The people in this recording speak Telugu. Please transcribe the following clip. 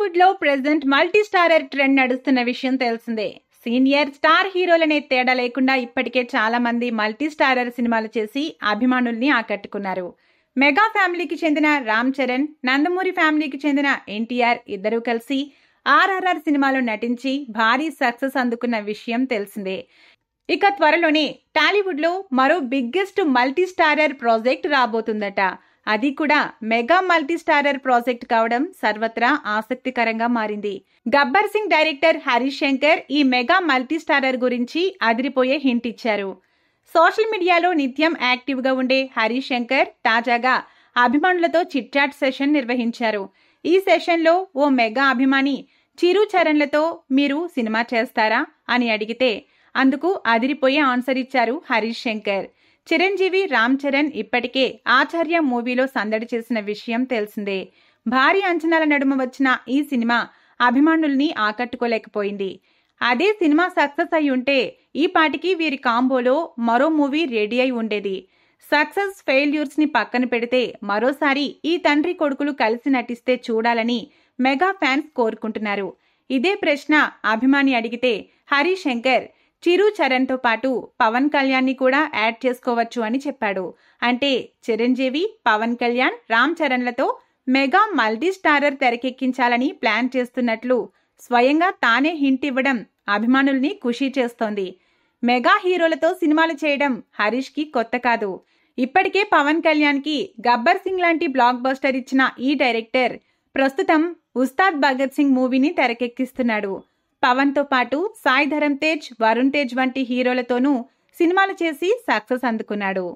బాలీవుడ్ లో ప్రెసెంట్ మల్టీ స్టారర్ ట్రెండ్ నడుస్తున్న విషయం తెలిసిందే సీనియర్ స్టార్ హీరోలనే తేడా లేకుండా ఇప్పటికే చాలా మంది మల్టీ స్టారర్ సినిమాలు చేసి అభిమానుల్ని ఆకట్టుకున్నారు మెగా ఫ్యామిలీకి చెందిన రామ్ చరణ్ నందమూరి ఫ్యామిలీకి చెందిన ఎన్టీఆర్ ఇద్దరూ కలిసి ఆర్ఆర్ఆర్ సినిమాలో నటించి భారీ సక్సెస్ అందుకున్న విషయం తెలిసిందే ఇక త్వరలోనే టాలీవుడ్లో మరో బిగ్గెస్ట్ మల్టీ స్టారర్ ప్రాజెక్ట్ రాబోతుందట అది కూడా మెగా మల్టీస్టారర్ ప్రాజెక్ట్ కావడం సర్వత్రా ఆసక్తికరంగా మారింది గబ్బర్ సింగ్ డైరెక్టర్ హరీష్ శంకర్ ఈ మెగా మల్టీస్టారర్ గురించి అదిరిపోయే హింట్ ఇచ్చారు సోషల్ మీడియాలో నిత్యం యాక్టివ్గా ఉండే హరీష్ శంకర్ తాజాగా అభిమానులతో చిట్చాట్ సెషన్ నిర్వహించారు ఈ సెషన్లో ఓ మెగా అభిమాని చిరు చరణ్లతో మీరు సినిమా చేస్తారా అని అడిగితే అందుకు అదిరిపోయే ఆన్సర్ ఇచ్చారు హరీష్ శంకర్ చిరంజీవి రామ్ చరణ్ ఇప్పటికే ఆచార్య మూవీలో సందడి చేసిన విషయం తెలిసిందే భారీ అంచనాల నడుమ వచ్చిన ఈ సినిమా అభిమానుల్ని ఆకట్టుకోలేకపోయింది అదే సినిమా సక్సెస్ అయి ఉంటే ఈ పాటికి వీరి కాంబోలో మరో మూవీ రెడీ అయి ఉండేది సక్సెస్ ఫెయిల్యూర్స్ ని పక్కన పెడితే మరోసారి ఈ తండ్రి కొడుకులు కలిసి నటిస్తే చూడాలని మెగా ఫ్యాన్స్ కోరుకుంటున్నారు ఇదే ప్రశ్న అభిమాని అడిగితే హరిశంకర్ శంకర్ చిరు చరణ్తో పాటు పవన్ కళ్యాణ్ని కూడా యాడ్ చేసుకోవచ్చు అని చెప్పాడు అంటే చిరంజీవి పవన్ కళ్యాణ్ రామ్ చరణ్లతో మెగా మల్టీ స్టారర్ తెరకెక్కించాలని ప్లాన్ చేస్తున్నట్లు స్వయంగా తానే హింట్ ఇవ్వడం అభిమానుల్ని ఖుషీ చేస్తోంది మెగా హీరోలతో సినిమాలు చేయడం హరీష్ కి కొత్త కాదు ఇప్పటికే పవన్ కళ్యాణ్ కి గబ్బర్ సింగ్ లాంటి బ్లాక్ బస్టర్ ఇచ్చిన ఈ డైరెక్టర్ ప్రస్తుతం ఉస్తాద్ భగత్ సింగ్ మూవీని తెరకెక్కిస్తున్నాడు పవన్తో పాటు సాయి ధరమ్ తేజ్ వరుణ్ తేజ్ వంటి హీరోలతోనూ సినిమాలు చేసి సక్సెస్ అందుకున్నాడు